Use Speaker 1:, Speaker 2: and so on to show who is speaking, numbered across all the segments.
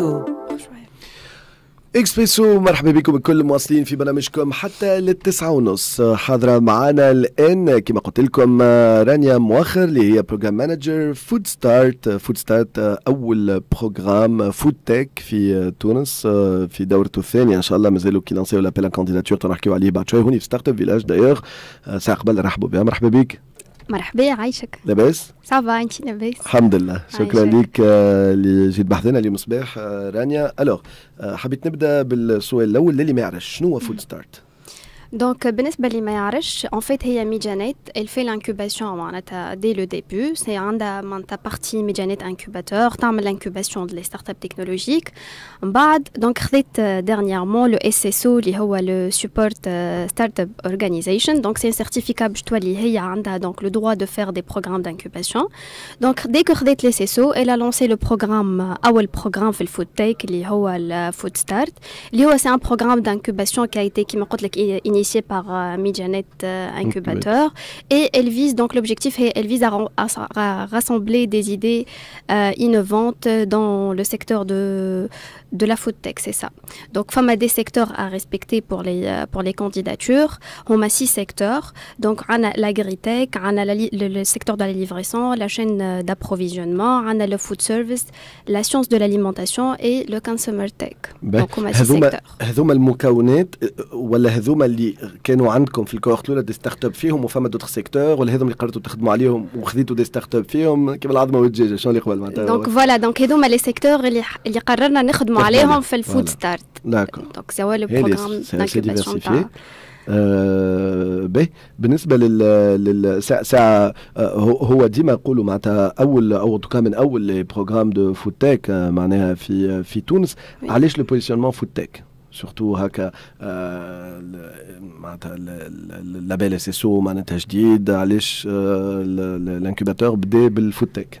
Speaker 1: اكسبريسو اكسبريسو مرحبا بكم الكل المواصلين في برنامجكم حتى للتسعة ونص حاضرة معنا الآن كما قلت لكم رانيا مؤخر اللي هي بروجرام مانجر فود ستارت فود ستارت أول بروجرام فود تك في تونس في دورته الثانية إن شاء الله مازالوا كي لانسيو لابيل كانديداتور تنحكيو عليه بعد شوي هوني في ستارت اب فيلاج دايوغ ساعة قبل نرحبوا بها مرحبا بك
Speaker 2: مرحبا عايشك لاباس صافا انت لاباس
Speaker 1: الحمد لله شكرا ليك اللي آه، جيت بحثنا اليوم صباح آه، رانيا الوغ آه، حبيت نبدا بالسؤال الاول للي ما يعرفش شنو هو فود ستارت
Speaker 2: Donc, Benes le ما en fait, a Janet elle fait l'incubation dès le début. C'est عندها partie medjanet incubateur, terme l'incubation de les startups technologiques. Bad, donc euh, dernièrement le SSO qui le Support euh, Startup Organization. Donc, c'est un certificat je elle a donc le droit de faire des programmes d'incubation. Donc, dès que خذيت le SSO, elle a lancé le programme, euh, le programme Food Food Tech, qui Start. Start. c'est un programme d'incubation qui a été, initié par euh, Midjanet euh, Incubateur. Et elle vise, donc l'objectif, elle vise à, rassembler des idées euh, innovantes dans le secteur de, de la food tech, c'est ça. Donc, femme a des secteurs à respecter pour les, pour les candidatures. On a six secteurs. Donc, on a l'agritech, on le, secteur de la livraison, la chaîne d'approvisionnement, le food service, la science de l'alimentation et le consumer tech.
Speaker 1: Ben, donc, on a six secteurs. كانوا عندكم في الكوغ الاولى دي ستارت اب فيهم وفما دوتر سيكتور ولا هذوما اللي قررتوا تخدموا عليهم وخذيتوا دي ستارت اب فيهم كيما العظمه والدجاجه شنو اللي قبل معناتها دونك
Speaker 2: فوالا دونك هذوما لي سيكتور اللي اللي قررنا نخدموا عليهم في الفود ستارت
Speaker 1: داكور دونك
Speaker 2: سوا لو بروغرام دانكوباسيون تاع
Speaker 1: آه به بالنسبه لل, لل... ساعة سا هو ديما نقولوا معناتها اول او دوكا من اول لي بروغرام دو فوتيك معناها في في تونس علاش لو بوزيسيونمون فوتيك سورتو هكا آه، معناتها لابيل اس اس او معناتها جديد علاش الانكوباتور آه، بدا بالفوتك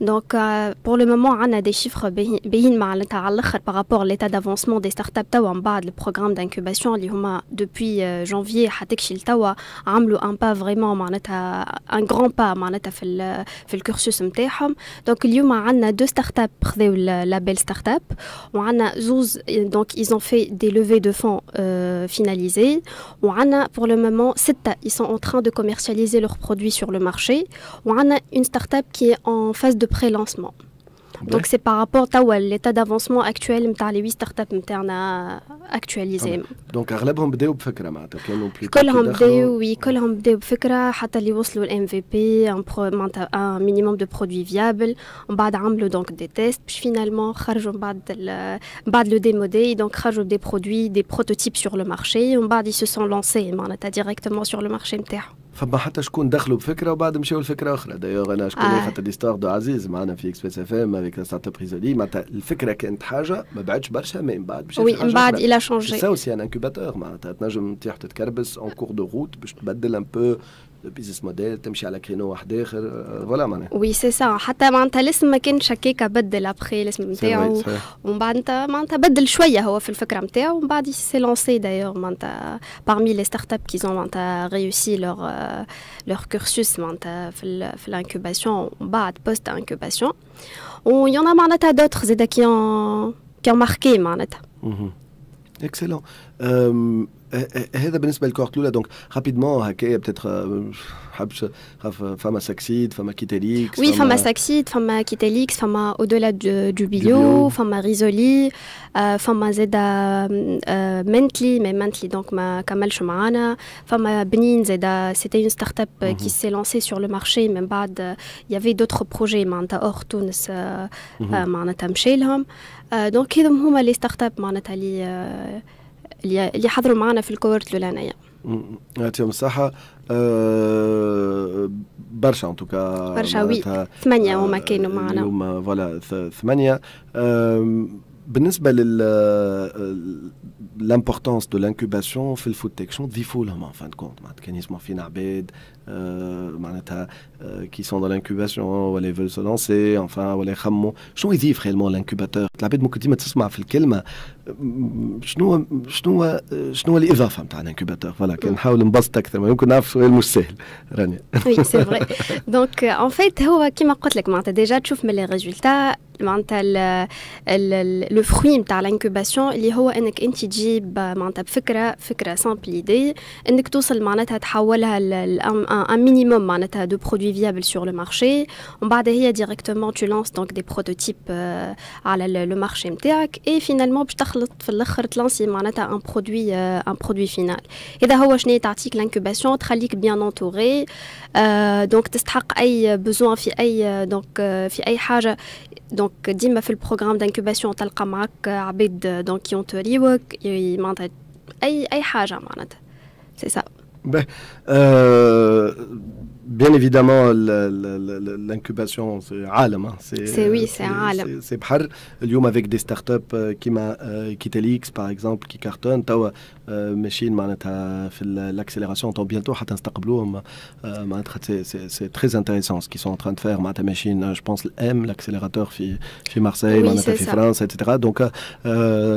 Speaker 2: Donc, euh, pour le moment, on a des chiffres par rapport à l'état d'avancement des startups Tawa le programme d'incubation depuis euh, janvier Tawa un pas vraiment un grand pas dans le euh, cursus donc on a deux startups la belle startup on a donc ils ont fait des levées de fonds finalisées on pour le moment sept ils sont en train de commercialiser leurs produits sur le marché on a une startup qui est en phase de pré-lancement. Donc c'est par rapport à l'état d'avancement actuel de les 8 startups internes actualisées. Ah
Speaker 1: donc à ont commencé avec une idée,
Speaker 2: Oui, commencé jusqu'à un, minimum de produits viables. on ils fait donc, des tests, puis finalement, ils ont le démodé, day, donc ils ont des produits, des prototypes sur le marché. Ensuite, ils se sont lancés directement sur le marché interne.
Speaker 1: فما حتى شكون دخلوا بفكره وبعد مشاو لفكره اخرى دايوغ انا شكون آه. خاطر ليستوار دو عزيز معنا في اكسبريس اف ام افيك ستارت اب ريزولي معناتها الفكره كانت حاجه ما بعدش برشا مي من بعد وي من بعد الى شونجي سا اوسي ان انكوباتور معناتها تنجم تطيح تتكربس اون كور دو روت باش تبدل ان بو بيزنس موديل تمشي على كرينو واحد اخر فوالا آه، معناها
Speaker 2: وي سي سا حتى معناتها الاسم ما كانش هكاك بدل ابخي الاسم نتاعو ومن بعد معناتها بدل شويه هو في الفكره نتاعو ومن بعد سي لونسي دايوغ معناتها parmi لي startups qui ont معناتها réussi لور لور كورسوس معناتها في في الانكوباسيون ومن بعد بوست انكوباسيون ويونا معناتها دوتر زيدا كي ont qui ont marqué معناتها
Speaker 1: اكسلون mm-hmm. Et eh, eh, eh, d'abord, c'est quelqu'un de louable. Donc, rapidement, Haké peut-être euh, fait femme à Saksid, femme à Kitelex. Oui, femme à Fama
Speaker 2: femme à euh, euh, au-delà du bio, femme à Risoli, femme à Mentli, même Mentli, donc ma Kamal Shemana, Fama Benin, Benins, c'était une start-up qui mhm. s'est lancée sur le marché. Même bad, il y avait d'autres projets, même ta Hortunes, ma Donc, qui d'autres bah, les start startups, ma Netali? اللي حضروا معنا في الكورت الاولانيه
Speaker 1: يعطيهم الصحة آه، برشا ان توكا برشا وي
Speaker 2: ثمانية آه، هما كانوا معنا
Speaker 1: هما فوالا ثمانية بالنسبة لل لامبورتونس دو لانكوباسيون في الفوتك شنو تضيفوا لهم ان فان كونت معناتها كان يسمعوا فينا عباد آه، معناتها كي سون دو لانكوباسيون ولا فول سو لونسي انفان ولا يخموا شنو يضيف خيالمون لانكوباتور العباد ممكن ديما تسمع في الكلمة شنو شنو شنو الاضافه نتاع الانكوباتور فوالا نحاول نبسط اكثر ما يمكن نعرف سؤال مش سهل رانيا وي سي فري
Speaker 2: دونك اون فيت هو كيما قلت لك معناتها ديجا تشوف من لي ريزولتا معناتها لو فروي نتاع الانكوباسيون اللي هو انك انت تجيب معناتها بفكره فكره سامبل ايدي انك توصل معناتها تحولها ان مينيموم معناتها دو برودوي فيابل سور لو مارشي ومن بعد هي ديريكتومون تو لونس دونك دي بروتوتيب على لو مارشي نتاعك اي فينالمون باش تخلط في الاخر تلانسي معناتها ان برودوي ان برودوي فينال اذا هو شنو تعطيك لانكوباسيون تخليك بيان انتوري دونك تستحق اي بوزوان في اي دونك euh, في اي حاجه دونك ديما في البروغرام دانكوباسيون تلقى معك عبيد دونك يونتوريوك معناتها اي اي حاجه معناتها سي سا
Speaker 1: Bien évidemment, l'incubation, c'est alam. Hein. c'est oui, c'est alam. C'est bhar. avec des startups euh, qui m'a euh, Telix, par exemple, qui cartonnent. Euh, machine, معناتها l'accélération, tant bientôt, حتى نستقبلوهم. c'est très intéressant ce qu'ils sont en train de faire. machine, je pense, M, l'accélérateur في Marseille, معناتها في France, etc. Donc,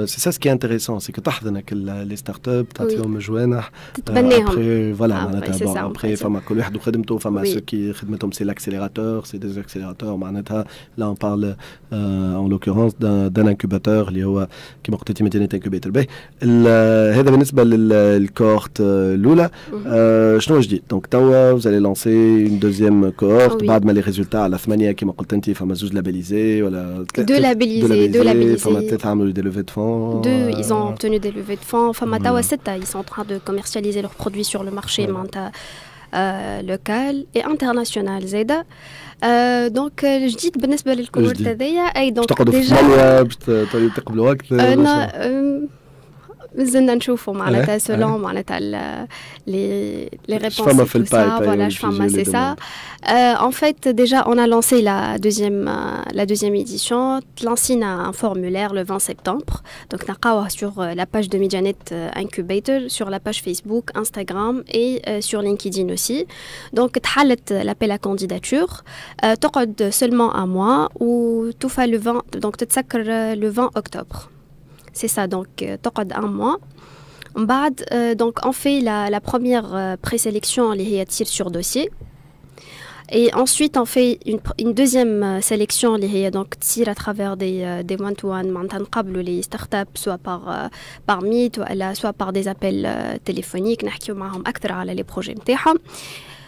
Speaker 1: c'est ça ce qui est intéressant, c'est que as les startups, up hein. جوانح. Voilà, ah après, فما كل واحد وخدمته enfin, ce qui c'est l'accélérateur, c'est des accélérateurs. Maneta, là, on parle euh, en l'occurrence d'un, d'un incubateur, Léoa, euh, qui m'a dit que incubateur. Mais, c'est pour ce qui est de cohorte euh, Lula. Mhm. Je ne sais pas, donc, vous allez lancer une deuxième cohorte, oh, oui. les résultats, la semaine qui m'a dit que c'était labellisé. De labelliser, de labelliser. ils ont de fonds. Ils ont
Speaker 2: obtenu des levées de fonds. ils sont en train de commercialiser leurs produits sur le marché. Ouais. Maintenant, لوكال euh, euh, euh, اي انترناسيونال زاده دونك الجديد بالنسبه للكورت هذايا اي دونك ديجا
Speaker 1: باش تقعدوا في باش تقبلوا اكثر
Speaker 2: Je les réponses ça c'est euh, ça euh, en fait déjà on a lancé la deuxième euh, la deuxième édition t'inscris un formulaire le 20 septembre donc tu sur la page de Medianet incubateur sur la page Facebook Instagram et sur LinkedIn aussi donc tu as l'appel à candidature tu seulement un mois ou tout fait le donc tout le 20 octobre c'est ça, donc, تقعد euh, un mois. بعد, euh, donc, on fait la, première euh, présélection, les tir sur dossier. Et ensuite, on fait une, deuxième sélection, les donc tir à travers des, des one-to-one, -one, les startups, soit par, par Meet, soit par des appels téléphoniques, les projets.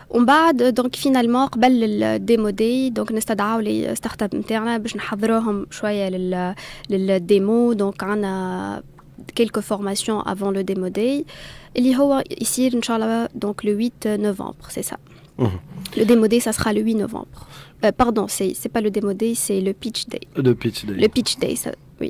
Speaker 2: ومن بعد finalement فينالمون قبل donc دي دونك نستدعاو لي ستارت اب نتاعنا باش نحضروهم le لل donc on a quelques formations avant le démo day il y ici, ici le 8 novembre c'est ça Le démo day, ça sera le 8 novembre. Euh، pardon, c'est, pas le démo day, c'est le pitch day. Le pitch day. Le pitch day, oui.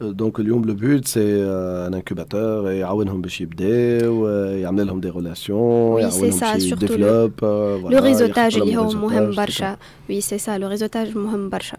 Speaker 1: donc Lyon le but c'est euh, un incubateur et Awenhom Bechibde ou Yamelhom des relations oui c'est développe, le, euh, voilà, le réseautage Mohamed
Speaker 2: Barsha oui c'est ça le réseautage Mohamed Barsha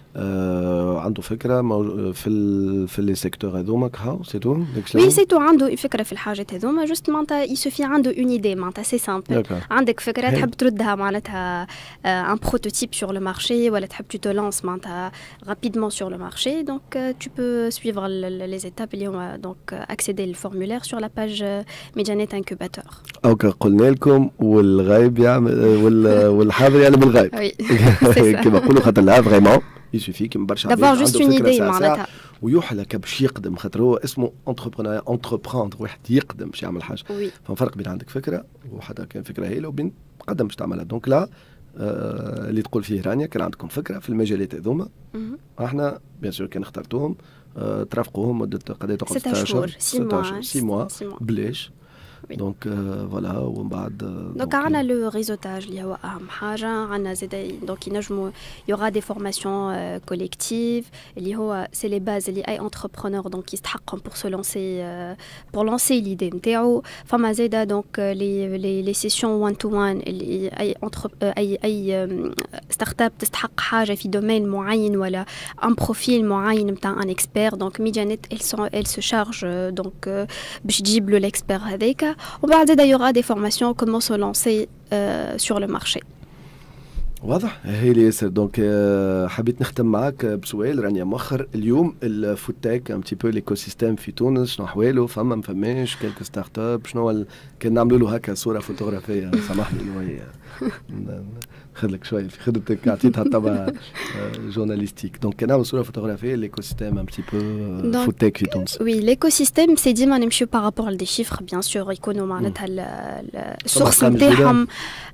Speaker 1: آه، عنده فكره في ال... في لي سيكتور هذوما هاو سي تو وي سي
Speaker 2: تو عنده فكره في الحاجات هذوما جوست معناتها يسوفي عنده اون ايدي معناتها سي سامبل عندك فكره هي. تحب تردها معناتها ان بروتوتيب سور لو مارشي ولا تحب تو لونس معناتها رابيدمون سور لو مارشي دونك tu peux suivre لي زيتاب اللي هما دونك accéder le سور لا باج page ميجانيت انكوباتور
Speaker 1: اوكي قلنا لكم والغايب يعمل آه، والحاضر يعلم الغايب وي كيما نقولوا خاطر لا فريمون يسوفي كيما برشا دافوار جوست اون ايدي معناتها ويحلك باش يقدم خاطر هو اسمه اونتربرونير اونتربراند واحد يقدم باش يعمل حاجه فما فرق بين عندك فكره وحتى كان فكره هايله وبين تقدم باش تعملها دونك لا آه، اللي تقول فيه رانيا كان عندكم فكره في المجالات هذوما mhm. احنا بيان سور كان اخترتوهم آه، ترافقوهم مده قد تقعد 16 شهور 6 شهور 6 شهور بلاش Donc euh, voilà, on
Speaker 2: euh, Donc on a euh, le réseautage, il y a ah, donc il y aura des formations collectives, c'est les bases, les entrepreneurs donc ils se pour se lancer pour lancer l'idée. Fama Zeda donc les les, sessions one to one, les entre start-up qui domaine معين un profil معين un expert donc Midjanet elle, elle se charge donc باش l'expert avec l'expert on parle formations comment à lancer euh, sur le se
Speaker 1: واضح هي ياسر دونك حبيت نختم معاك بسؤال راني اليوم فما ما فماش نعملوا un journalistique. Donc, vous photographié l'écosystème un petit peu de
Speaker 2: Oui, l'écosystème, c'est dit par rapport aux des chiffres, bien sûr. Mm.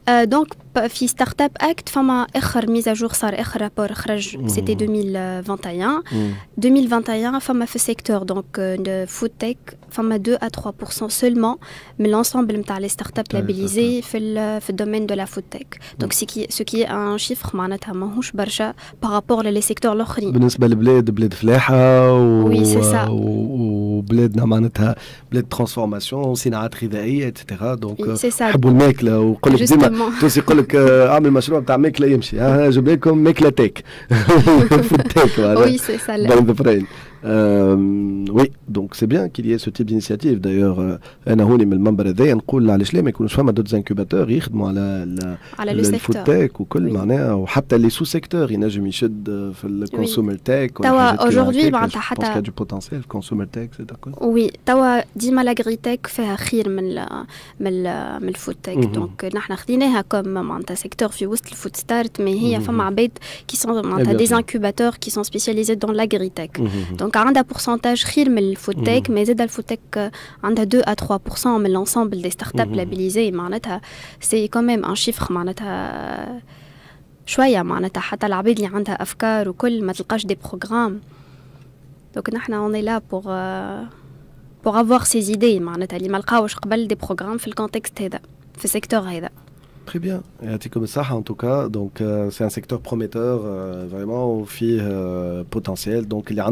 Speaker 2: Euh, donc, le startups donc Il startup a eu une mise à jour ça rapport. Mm. C'était 2021. 2021, il y a eu secteur euh, de foodtech tech a 2 à 3 seulement. Mais l'ensemble, les startups ah labellisés, il le domaine de la foodtech. Donc, mm. ce qui est كي ان شيفر معناتها ماهوش برشا بارابور لي سيكتور الاخرين
Speaker 1: بالنسبه للبلاد بلاد فلاحه و... وي سي سا وبلادنا معناتها بلاد ترانسفورماسيون صناعات غذائيه اتسيتيرا دونك يحبوا الماكله ويقول لك ديما التونسي يقول لك آه، اعمل مشروع تاع ماكله يمشي آه، جيب لكم ماكله تيك في التيك وي سي سا Euh, oui donc c'est bien qu'il y ait ce type d'initiative d'ailleurs un autre niveau le monde des en coulant les chlem et que nous soyons d'autres incubateurs rythme à la ah, le foot euh, tech ou que le maner ou même les sous secteurs il n'a jamais eu de consommateur tu vois aujourd'hui dans ta pâte y a du potentiel consommateur c'est d'accord
Speaker 2: oui tu vois dix mal agritech fait à chier men la men le tech mhm. donc nous n'avons rien comme un euh, secteur mhm. qui est ouest le eh foot start mais il y a des incubateurs qui sont spécialisés dans l'agritech mhm, donc, il y a un pourcentage rire mais le foottech, mm-hmm. mais il faut a 2 à 3% de l'ensemble des startups mm labellisées. c'est quand même un chiffre. Manata, choya manata, hata l'arbitre, il y a des afkar ou col, matelkash des programmes. Donc, nous, sommes là euh, pour. avoir ces idées, je ne sais pas des programmes dans le contexte, dans le secteur. mm Très bien.
Speaker 1: Et comme ça, en tout cas, donc euh, c'est un secteur prometteur, euh, vraiment au fil euh, potentiel. Donc, il y a un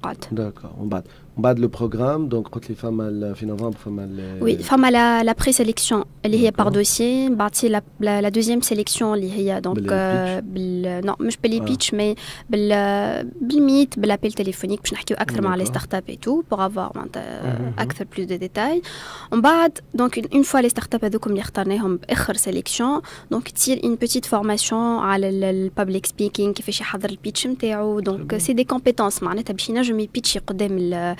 Speaker 1: بعد On bâle le programme, donc quand les femmes fin novembre, femmes... Oui, femmes
Speaker 2: à la pré-sélection, elle est par dossier, on la deuxième sélection, elle est donc... Euh, non, pas les ah. pitchs, mais limite, euh, l'appel téléphonique, pour qu'elles puissent parler les startups et tout, pour avoir euh, mhm. plus de détails. On bâle, donc une fois les startups comme on les a choisis, la sélection, donc une petite formation à le public speaking, comment ils font le pitch, donc c'est des compétences, c'est-à-dire qu'il y a des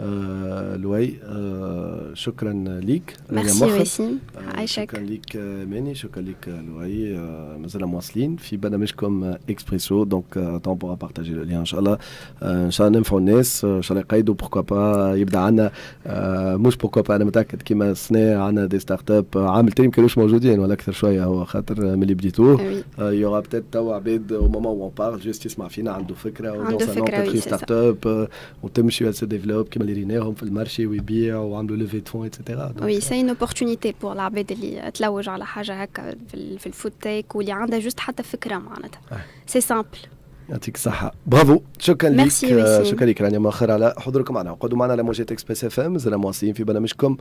Speaker 1: آه، لوي آه، شكرا ليك ميرسي وسيم آه، شكرا ليك ماني شكرا ليك لوي مازال مواصلين في برنامجكم اكسبريسو دونك تون بورا بارتاجي لو ان شاء الله ان شاء الله ننفعوا الناس ان شاء الله يقيدوا بوركوا با يبدا عندنا مش بوركوا با انا متاكد كيما السنه عندنا دي ستارت اب عامل تاني كانوش موجودين يعني، ولا اكثر شويه هو خاطر ملي بديتوه يورا بتيت تو عباد او مومون اون بارل جوست يسمع فينا عنده فكره عنده فكره ستارت اب وتمشي سي ديفلوب مليونيرهم في المارشي ويبيعوا وعملوا ليفي فون اتسيتيرا وي سي
Speaker 2: ان اوبورتونيتي بور العباد اللي تلوج على حاجه هكا في الفود تيك واللي عندها جوست حتى فكره معناتها سي سامبل
Speaker 1: يعطيك الصحة برافو شكرا لك آه، شكرا لك رانيا ماخر على حضوركم معنا وقعدوا معنا على موجات اكسبريس اف ام زلمة واصلين في برنامجكم